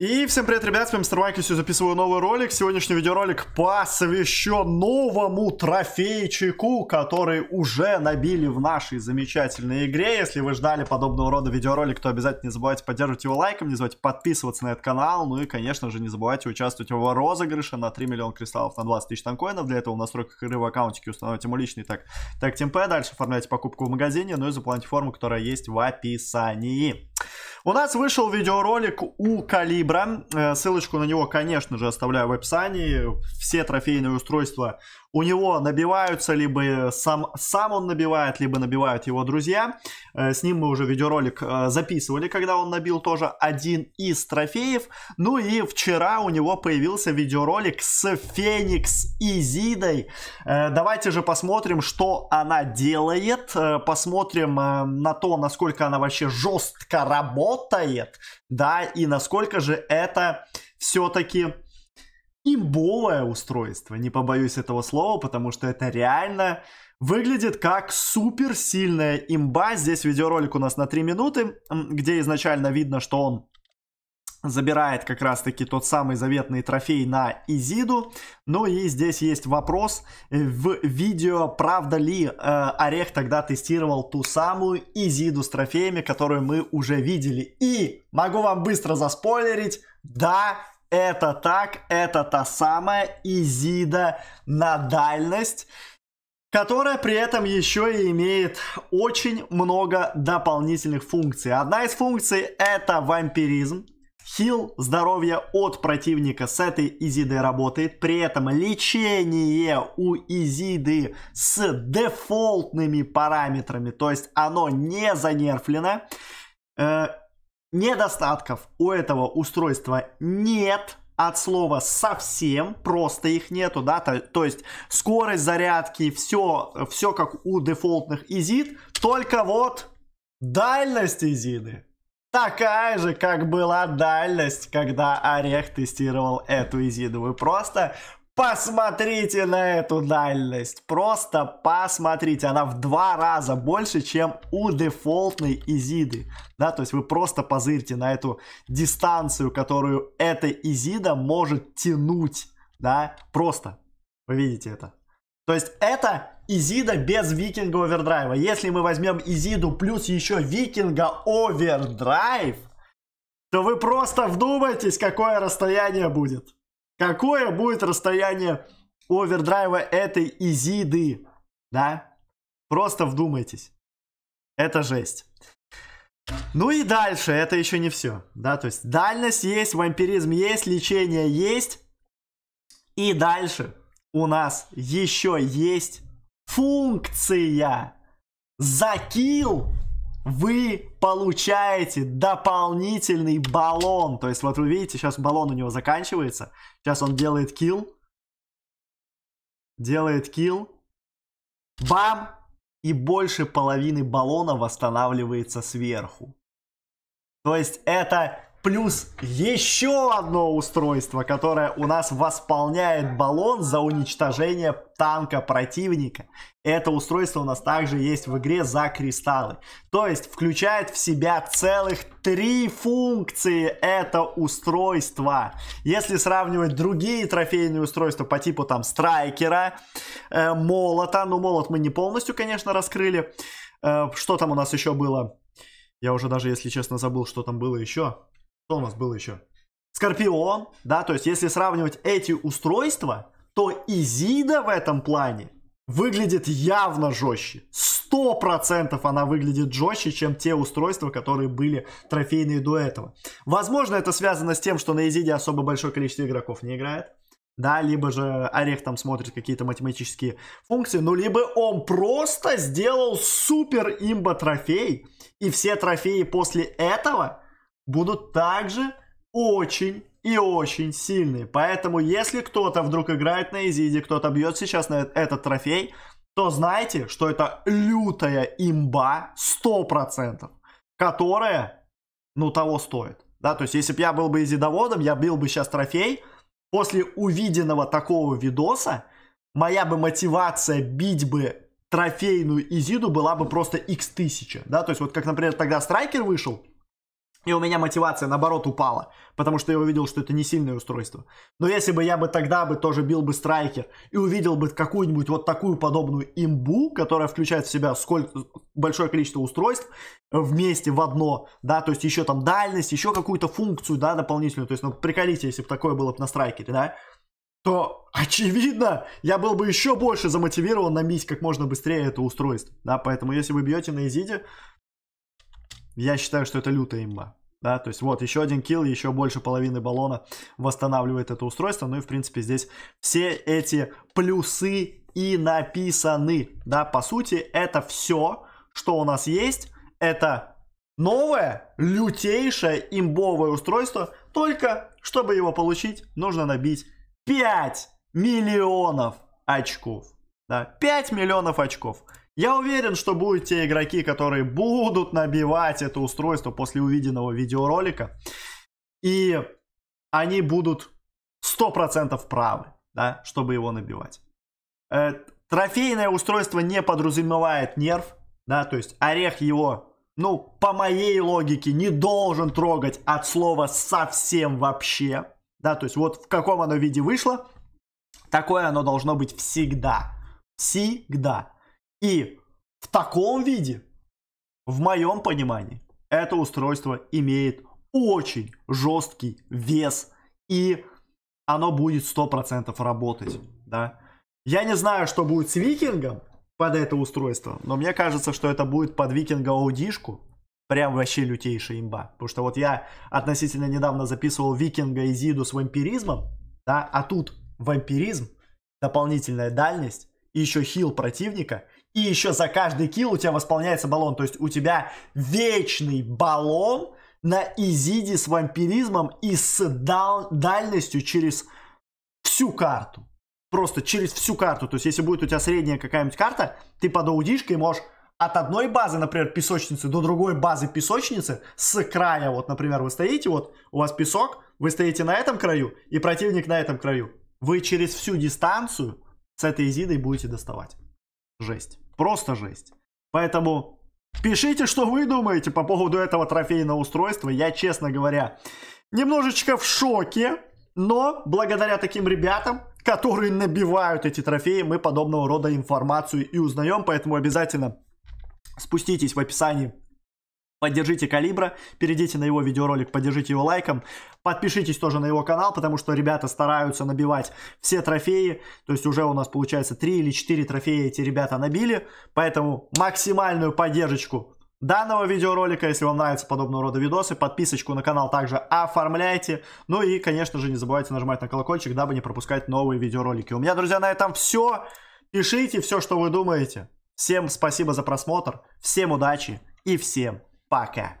И всем привет, ребят, с вами Мистер Вайкис, записываю новый ролик. Сегодняшний видеоролик посвящен новому трофейчику, который уже набили в нашей замечательной игре. Если вы ждали подобного рода видеоролик, то обязательно не забывайте поддерживать его лайком, не забывайте подписываться на этот канал, ну и, конечно же, не забывайте участвовать в розыгрыше на 3 миллиона кристаллов на 20 тысяч танкоинов. Для этого в настройках игры в аккаунтике установите ему личный так, так темпе. дальше оформляйте покупку в магазине, ну и заполните форму, которая есть в описании. У нас вышел видеоролик у Калибра. Э, ссылочку на него, конечно же, оставляю в описании. Все трофейные устройства у него набиваются либо э, сам, сам он набивает, либо набивают его друзья. Э, с ним мы уже видеоролик э, записывали, когда он набил тоже один из трофеев. Ну и вчера у него появился видеоролик с Феникс и Зидой. Давайте же посмотрим, что она делает. Посмотрим на то, насколько она вообще жестко работает. Да, и насколько же это все-таки имбовое устройство, не побоюсь этого слова, потому что это реально выглядит как супер сильная имба. Здесь видеоролик у нас на 3 минуты, где изначально видно, что он забирает как раз-таки тот самый заветный трофей на Изиду. Ну и здесь есть вопрос э, в видео, правда ли э, Орех тогда тестировал ту самую Изиду с трофеями, которую мы уже видели. И могу вам быстро заспойлерить, да, это так, это та самая Изида на дальность, которая при этом еще и имеет очень много дополнительных функций. Одна из функций это вампиризм, Хил здоровья от противника с этой Изидой работает. При этом лечение у Изиды с дефолтными параметрами. То есть оно не занерфлено. Э, Недостатков у этого устройства нет от слова совсем, просто их нету, да, то, то есть скорость зарядки, все, все как у дефолтных изид, только вот дальность изиды такая же, как была дальность, когда Орех тестировал эту изиду, вы Просто Посмотрите на эту дальность. Просто посмотрите. Она в два раза больше, чем у дефолтной Изиды. Да, то есть вы просто позырьте на эту дистанцию, которую эта Изида может тянуть. Да, просто. Вы видите это. То есть это Изида без викинга овердрайва. Если мы возьмем Изиду плюс еще викинга овердрайв, то вы просто вдумайтесь, какое расстояние будет. Какое будет расстояние овердрайва этой Изиды? Да? Просто вдумайтесь. Это жесть. Ну и дальше, это еще не все. Да, то есть дальность есть, вампиризм есть, лечение есть. И дальше у нас еще есть функция закил вы получаете дополнительный баллон. То есть вот вы видите, сейчас баллон у него заканчивается. Сейчас он делает килл. Делает килл. Бам! И больше половины баллона восстанавливается сверху. То есть это плюс еще одно устройство, которое у нас восполняет баллон за уничтожение танка противника. Это устройство у нас также есть в игре за кристаллы. То есть включает в себя целых три функции это устройство. Если сравнивать другие трофейные устройства по типу там страйкера, э, молота, ну молот мы не полностью, конечно, раскрыли. Э, что там у нас еще было? Я уже даже, если честно, забыл, что там было еще. Что у нас было еще? Скорпион, да, то есть если сравнивать эти устройства, то Изида в этом плане выглядит явно жестче. Сто процентов она выглядит жестче, чем те устройства, которые были трофейные до этого. Возможно, это связано с тем, что на Изиде особо большое количество игроков не играет. Да, либо же Орех там смотрит какие-то математические функции, ну, либо он просто сделал супер имба трофей, и все трофеи после этого будут также очень и очень сильные. Поэтому, если кто-то вдруг играет на Изиде, кто-то бьет сейчас на этот трофей, то знайте, что это лютая имба 100%, которая, ну, того стоит. Да, то есть, если бы я был бы изидоводом, я бил бы сейчас трофей, после увиденного такого видоса, моя бы мотивация бить бы трофейную Изиду была бы просто x1000, да, то есть вот как, например, тогда Страйкер вышел, и у меня мотивация, наоборот, упала, потому что я увидел, что это не сильное устройство. Но если бы я бы тогда бы тоже бил бы страйкер и увидел бы какую-нибудь вот такую подобную имбу, которая включает в себя сколько, большое количество устройств вместе в одно, да, то есть еще там дальность, еще какую-то функцию, да, дополнительную, то есть, ну, приколите, если бы такое было бы на страйкере, да, то, очевидно, я был бы еще больше замотивирован набить как можно быстрее это устройство, да, поэтому если вы бьете на изиде, я считаю, что это лютая имба. Да, то есть вот еще один килл, еще больше половины баллона восстанавливает это устройство. Ну и в принципе здесь все эти плюсы и написаны. Да, по сути это все, что у нас есть. Это новое, лютейшее имбовое устройство. Только чтобы его получить, нужно набить 5 миллионов очков. Да, 5 миллионов очков. Я уверен, что будут те игроки, которые будут набивать это устройство после увиденного видеоролика. И они будут 100% правы, да, чтобы его набивать. Э, трофейное устройство не подразумевает нерв, да, то есть орех его, ну, по моей логике, не должен трогать от слова совсем вообще, да, то есть вот в каком оно виде вышло, такое оно должно быть всегда, всегда. И в таком виде, в моем понимании, это устройство имеет очень жесткий вес и оно будет 100% работать, да. Я не знаю, что будет с Викингом под это устройство, но мне кажется, что это будет под Викинга аудишку. Прям вообще лютейшая имба. Потому что вот я относительно недавно записывал Викинга и Зиду с вампиризмом, да, а тут вампиризм, дополнительная дальность и еще хил противника – и еще за каждый килл у тебя восполняется баллон. То есть у тебя вечный баллон на изиде с вампиризмом и с дал- дальностью через всю карту. Просто через всю карту. То есть если будет у тебя средняя какая-нибудь карта, ты под аудишкой можешь от одной базы, например, песочницы до другой базы песочницы с края, вот, например, вы стоите, вот у вас песок, вы стоите на этом краю и противник на этом краю. Вы через всю дистанцию с этой изидой будете доставать. Жесть. Просто жесть. Поэтому пишите, что вы думаете по поводу этого трофейного устройства. Я, честно говоря, немножечко в шоке. Но благодаря таким ребятам, которые набивают эти трофеи, мы подобного рода информацию и узнаем. Поэтому обязательно спуститесь в описании Поддержите Калибра, перейдите на его видеоролик, поддержите его лайком. Подпишитесь тоже на его канал, потому что ребята стараются набивать все трофеи. То есть уже у нас получается 3 или 4 трофея эти ребята набили. Поэтому максимальную поддержку данного видеоролика. Если вам нравятся подобного рода видосы, подписочку на канал также оформляйте. Ну и, конечно же, не забывайте нажимать на колокольчик, дабы не пропускать новые видеоролики. У меня, друзья, на этом все. Пишите все, что вы думаете. Всем спасибо за просмотр, всем удачи и всем Пока.